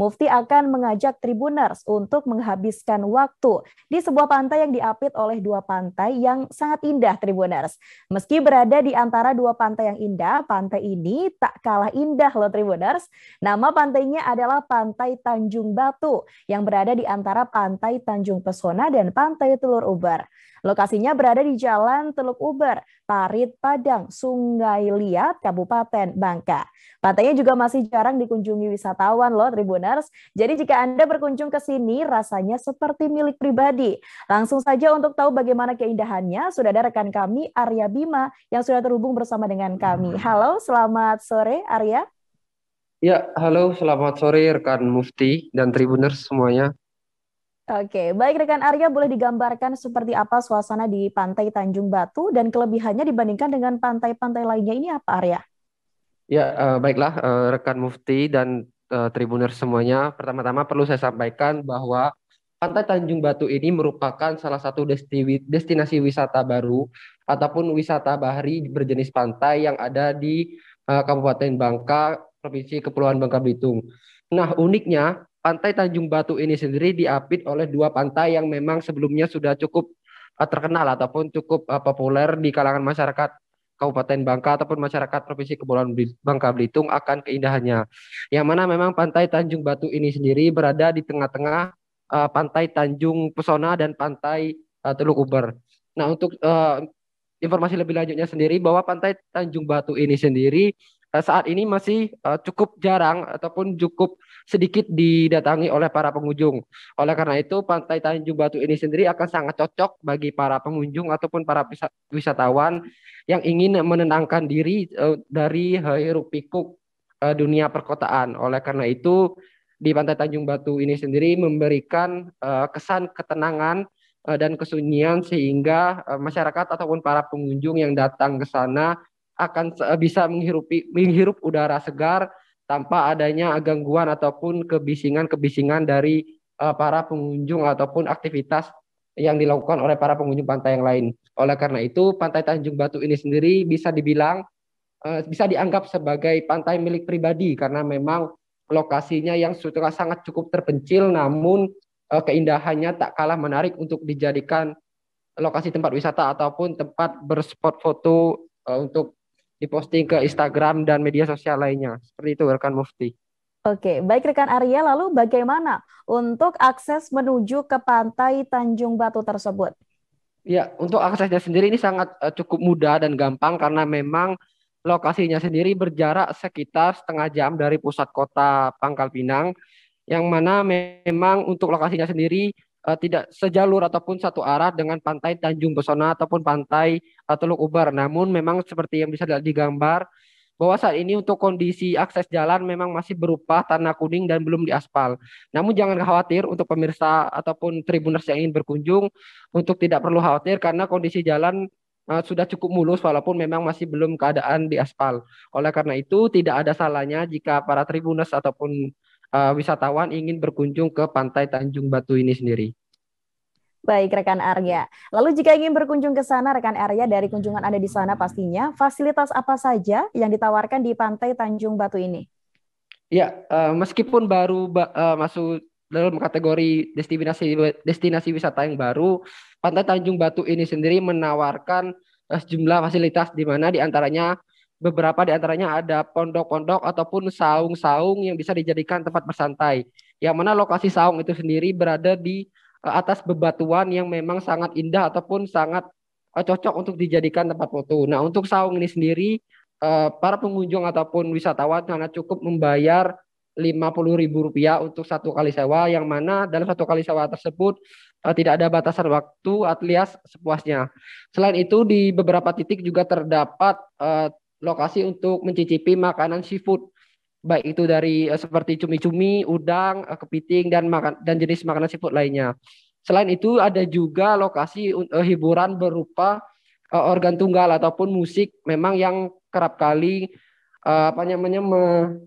Mufti akan mengajak tribuners untuk menghabiskan waktu di sebuah pantai yang diapit oleh dua pantai yang sangat indah tribuners. Meski berada di antara dua pantai yang indah, pantai ini tak kalah indah loh tribuners. Nama pantainya adalah Pantai Tanjung Batu yang berada di antara Pantai Tanjung Pesona dan Pantai Telur Uber. Lokasinya berada di Jalan Teluk Uber, Parit Padang, Sungai Liat, Kabupaten Bangka. Pantainya juga masih jarang dikunjungi wisatawan loh Tribuners. Jadi jika Anda berkunjung ke sini rasanya seperti milik pribadi. Langsung saja untuk tahu bagaimana keindahannya sudah ada rekan kami Arya Bima yang sudah terhubung bersama dengan kami. Halo, selamat sore Arya. Ya, halo, selamat sore rekan Mufti dan Tribuners semuanya. Oke, baik rekan Arya boleh digambarkan seperti apa suasana di Pantai Tanjung Batu dan kelebihannya dibandingkan dengan pantai-pantai lainnya ini apa Arya? Ya, uh, baiklah uh, rekan Mufti dan uh, eh, Tribuner semuanya. Pertama-tama perlu saya sampaikan bahwa Pantai Tanjung Batu ini merupakan salah satu desti destinasi wisata baru ataupun wisata bahari berjenis pantai yang ada di uh, Kabupaten Bangka, Provinsi Kepulauan Bangka Belitung. Nah, uniknya pantai Tanjung Batu ini sendiri diapit oleh dua pantai yang memang sebelumnya sudah cukup eh, terkenal ataupun cukup eh, populer di kalangan masyarakat Kabupaten Bangka ataupun masyarakat Provinsi Kepulauan Bangka Belitung akan keindahannya. Yang mana memang pantai Tanjung Batu ini sendiri berada di tengah-tengah uh, pantai Tanjung Pesona dan pantai uh, Teluk Uber. Nah, untuk uh, informasi lebih lanjutnya sendiri bahwa pantai Tanjung Batu ini sendiri Eh, saat ini masih uh, cukup jarang ataupun cukup sedikit didatangi oleh para pengunjung. Oleh karena itu, Pantai Tanjung Batu ini sendiri akan sangat cocok bagi para pengunjung ataupun para wisatawan yang ingin menenangkan diri uh, dari hiruk pikuk uh, dunia perkotaan. Oleh karena itu, di Pantai Tanjung Batu ini sendiri memberikan uh, kesan ketenangan uh, dan kesunyian sehingga uh, masyarakat ataupun para pengunjung yang datang ke sana akan bisa menghirupi menghirup udara segar tanpa adanya gangguan ataupun kebisingan-kebisingan dari uh, para pengunjung ataupun aktivitas yang dilakukan oleh para pengunjung pantai yang lain. Oleh karena itu, Pantai Tanjung Batu ini sendiri bisa dibilang uh, bisa dianggap sebagai pantai milik pribadi karena memang lokasinya yang sudah sangat cukup terpencil namun uh, keindahannya tak kalah menarik untuk dijadikan lokasi tempat wisata ataupun tempat berspot foto uh, untuk diposting ke Instagram dan media sosial lainnya. Seperti itu rekan Mufti. Oke, baik rekan Arya, lalu bagaimana untuk akses menuju ke pantai Tanjung Batu tersebut? Ya, untuk aksesnya sendiri ini sangat uh, cukup mudah dan gampang karena memang lokasinya sendiri berjarak sekitar setengah jam dari pusat kota Pangkal Pinang, yang mana memang untuk lokasinya sendiri uh, tidak sejalur ataupun satu arah dengan pantai Tanjung Pesona ataupun pantai uh, Teluk Ubar. Namun memang seperti yang bisa digambar bahwa saat ini untuk kondisi akses jalan memang masih berupa tanah kuning dan belum diaspal. Namun jangan khawatir untuk pemirsa ataupun tribuners yang ingin berkunjung untuk tidak perlu khawatir karena kondisi jalan eh, sudah cukup mulus walaupun memang masih belum keadaan diaspal. Oleh karena itu tidak ada salahnya jika para tribuners ataupun uh, wisatawan ingin berkunjung ke pantai Tanjung Batu ini sendiri. Baik, rekan Arya. Lalu jika ingin berkunjung ke sana, rekan Arya, dari kunjungan Anda di sana pastinya, fasilitas apa saja yang ditawarkan di Pantai Tanjung Batu ini? Ya, uh, meskipun baru uh, masuk dalam kategori destinasi destinasi wisata yang baru, Pantai Tanjung Batu ini sendiri menawarkan sejumlah fasilitas di mana diantaranya beberapa di antaranya ada pondok-pondok ataupun saung-saung yang bisa dijadikan tempat bersantai. Yang mana lokasi saung itu sendiri berada di e, atas bebatuan yang memang sangat indah ataupun sangat e, cocok untuk dijadikan tempat foto. Nah, untuk saung ini sendiri e, para pengunjung ataupun wisatawan hanya cukup membayar Rp50.000 untuk satu kali sewa yang mana dalam satu kali sewa tersebut tidak ada batasan waktu alias sepuasnya. Selain itu di beberapa titik juga terdapat lokasi untuk mencicipi makanan seafood baik itu dari uh, seperti cumi-cumi, udang, uh, kepiting dan makan dan jenis makanan seafood lainnya. Selain itu ada juga lokasi uh, hiburan berupa uh, organ tunggal ataupun musik memang yang kerap kali uh, apa namanya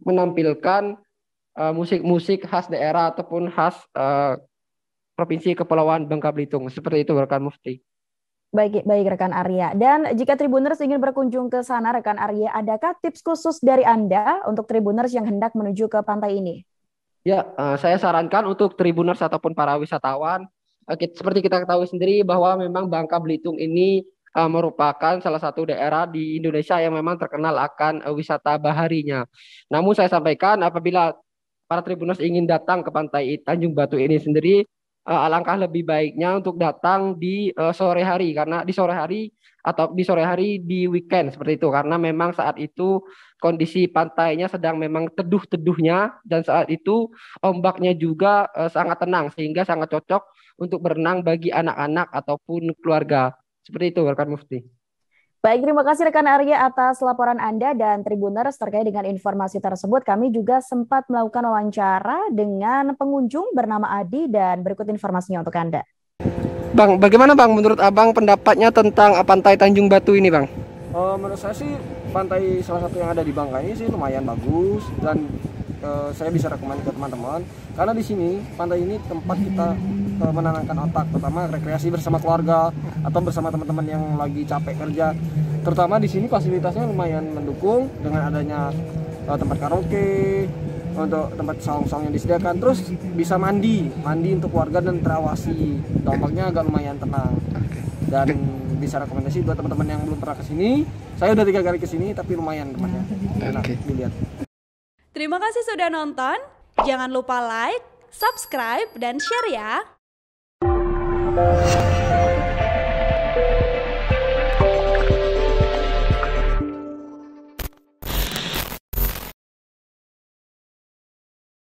menampilkan musik-musik uh, khas daerah ataupun khas uh, provinsi Kepulauan Bangka Belitung. Seperti itu rekan Mufti. Baik, baik rekan Arya. Dan jika Tribuners ingin berkunjung ke sana, rekan Arya, adakah tips khusus dari Anda untuk Tribuners yang hendak menuju ke pantai ini? Ya, eh, saya sarankan untuk Tribuners ataupun para wisatawan, eh, seperti kita ketahui sendiri bahwa memang Bangka Belitung ini eh, merupakan salah satu daerah di Indonesia yang memang terkenal akan wisata baharinya. Namun saya sampaikan apabila para Tribuners ingin datang ke pantai Tanjung Batu ini sendiri, Eh, alangkah lebih baiknya untuk datang di eh, sore hari karena di sore hari atau di sore hari di weekend seperti itu karena memang saat itu kondisi pantainya sedang memang teduh-teduhnya dan saat itu ombaknya juga eh, sangat tenang sehingga sangat cocok untuk berenang bagi anak-anak ataupun keluarga seperti itu rekan Mufti. Baik, terima kasih rekan Arya atas laporan Anda dan Tribuners terkait dengan informasi tersebut. Kami juga sempat melakukan wawancara dengan pengunjung bernama Adi dan berikut informasinya untuk Anda. Bang, bagaimana Bang menurut Abang pendapatnya tentang eh, pantai Tanjung Batu ini Bang? Uh, menurut saya sih pantai salah satu yang ada di Bangka ini sih lumayan bagus dan uh, saya bisa rekomendasi ke teman-teman karena di sini pantai ini tempat kita Eh, menenangkan otak terutama rekreasi bersama keluarga atau bersama teman-teman yang lagi capek kerja terutama di sini fasilitasnya lumayan mendukung dengan adanya uh, tempat karaoke untuk tempat saung-saung yang disediakan terus bisa mandi mandi untuk warga dan terawasi dampaknya agak lumayan tenang dan bisa rekomendasi buat teman-teman yang belum pernah kesini saya udah tiga kali kesini tapi lumayan tempatnya enak dilihat terima kasih sudah nonton jangan lupa like subscribe dan share ya Thank you.